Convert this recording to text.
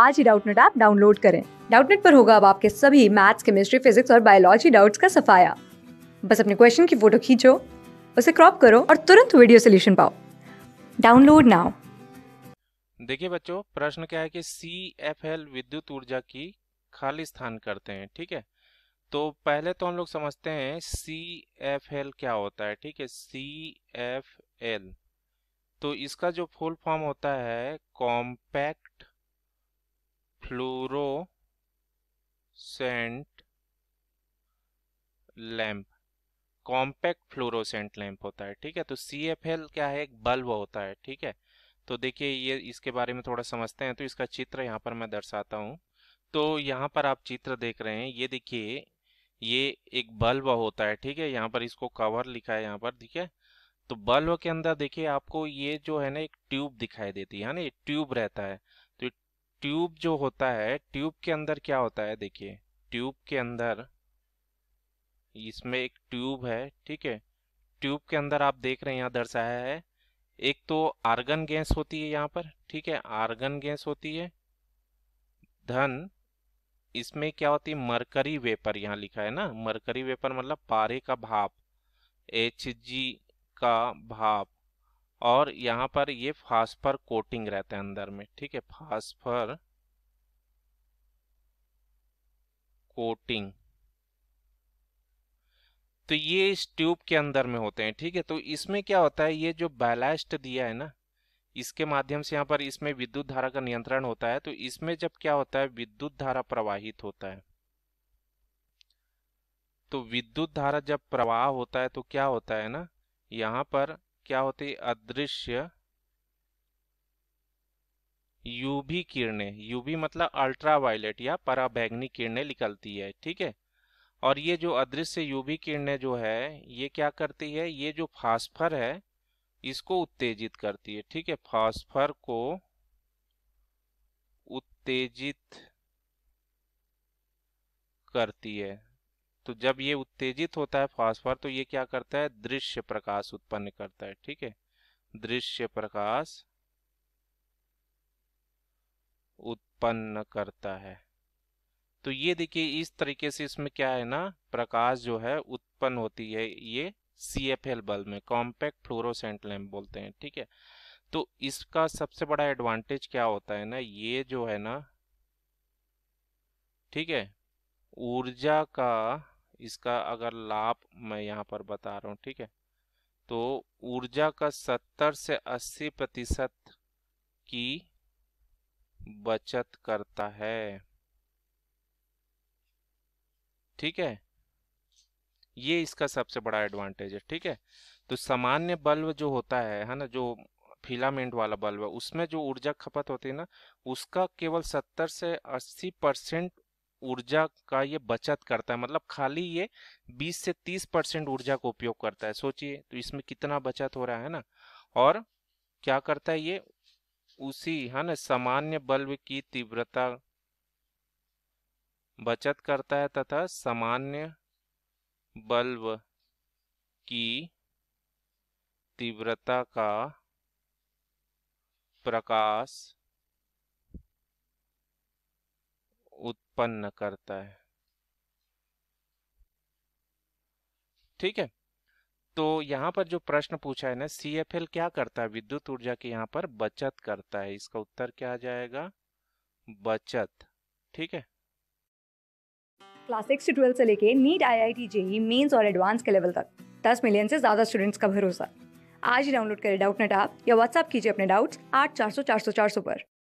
आज ही Doubtnut app download करें डाउटनेट पर होगा अब आपके सभी मैथ्स केमिस्ट्री फिजिक्स और बायोलॉजी डाउट्स का सफाया बस अपने क्वेश्चन की फोटो खींचो उसे क्रॉप करो और तुरंत वीडियो सोल्यूशन पाओ डाउनलोड नाउ देखिए बच्चों प्रश्न क्या है कि सी एफ एल विद्युत ऊर्जा की खाली स्थान करते हैं ठीक है तो पहले तो हम लोग समझते हैं सी एफ एल क्या होता है ठीक है सी एफ एल तो इसका जो फुल फॉर्म होता है compact sent lamp compact fluorescent lamp होता है ठीक है तो सी एफ एल क्या है एक बल्ब होता है ठीक है तो देखिए ये इसके बारे में थोड़ा समझते हैं तो इसका चित्र यहाँ पर मैं दर्शाता हूँ तो यहाँ पर आप चित्र देख रहे हैं ये देखिए ये एक बल्ब होता है ठीक है यहाँ पर इसको कवर लिखा है यहाँ पर ठीक है तो बल्ब के अंदर देखिए आपको ये जो है ना एक ट्यूब दिखाई देती है ना एक ट्यूब रहता है ट्यूब जो होता है ट्यूब के अंदर क्या होता है देखिए ट्यूब के अंदर इसमें एक ट्यूब है ठीक है ट्यूब के अंदर आप देख रहे हैं यहाँ दर्शाया है एक तो आर्गन गैस होती है यहाँ पर ठीक है आर्गन गैस होती है धन इसमें क्या होती है मरकरी वेपर यहाँ लिखा है ना मरकरी वेपर मतलब पारे का भाप एच जी का भाप और यहाँ पर ये फास्फर कोटिंग रहता है अंदर में ठीक है फास्फर कोटिंग तो ये इस ट्यूब के अंदर में होते हैं ठीक है तो इसमें क्या होता है ये जो बैलास्ट दिया है ना इसके माध्यम से यहाँ पर इसमें विद्युत धारा का नियंत्रण होता है तो इसमें जब क्या होता है विद्युत धारा प्रवाहित होता है तो विद्युत धारा जब प्रवाह होता है तो क्या होता है ना यहाँ पर क्या होती अदृश्य यूवी किरणें यूवी मतलब अल्ट्रावायलेट या पराबैगनी किरणें निकलती है ठीक है और ये जो अदृश्य यूवी किरणें जो है ये क्या करती है ये जो फास्फर है इसको उत्तेजित करती है ठीक है फास्फर को उत्तेजित करती है तो जब ये उत्तेजित होता है फॉस्फर तो ये क्या करता है दृश्य प्रकाश उत्पन्न करता है ठीक है दृश्य प्रकाश उत्पन्न करता है तो ये देखिए इस तरीके से इसमें क्या है ना प्रकाश जो है उत्पन्न होती है ये सी एफ एल बल्ब में कॉम्पैक्ट फ्लोरोसेंट लैम्प बोलते हैं ठीक है तो इसका सबसे बड़ा एडवांटेज क्या होता है ना ये जो है ना ठीक है ऊर्जा का इसका अगर लाभ मैं यहाँ पर बता रहा हूँ ठीक है तो ऊर्जा का 70 से 80 प्रतिशत की बचत करता है ठीक है ये इसका सबसे बड़ा एडवांटेज है ठीक है तो सामान्य बल्ब जो होता है है ना जो फिलामेंट वाला बल्ब है उसमें जो ऊर्जा खपत होती है ना उसका केवल 70 से 80 परसेंट ऊर्जा का ये बचत करता है मतलब खाली ये 20 से 30 परसेंट ऊर्जा का उपयोग करता है सोचिए तो इसमें कितना बचत हो रहा है ना और क्या करता है ये उसी है ना सामान्य बल्ब की तीव्रता बचत करता है तथा सामान्य बल्ब की तीव्रता का प्रकाश उत्पन्न करता है ठीक है तो यहां पर जो प्रश्न पूछा है ना सी एफ एल क्या करता है विद्युत ऊर्जा की यहां पर बचत करता है इसका उत्तर क्या आ जाएगा बचत ठीक है क्लास सिक्स से ट्वेल्व से लेके NEET I I T JEE mains और एडवांस के लेवल तक दस मिलियन से ज्यादा स्टूडेंट्स का भरोसा आज ही डाउनलोड करें डाउट नेट आप या व्हाट्सअप कीजिए अपने डाउट्स आठ चार सौ चार सौ चार सौ पर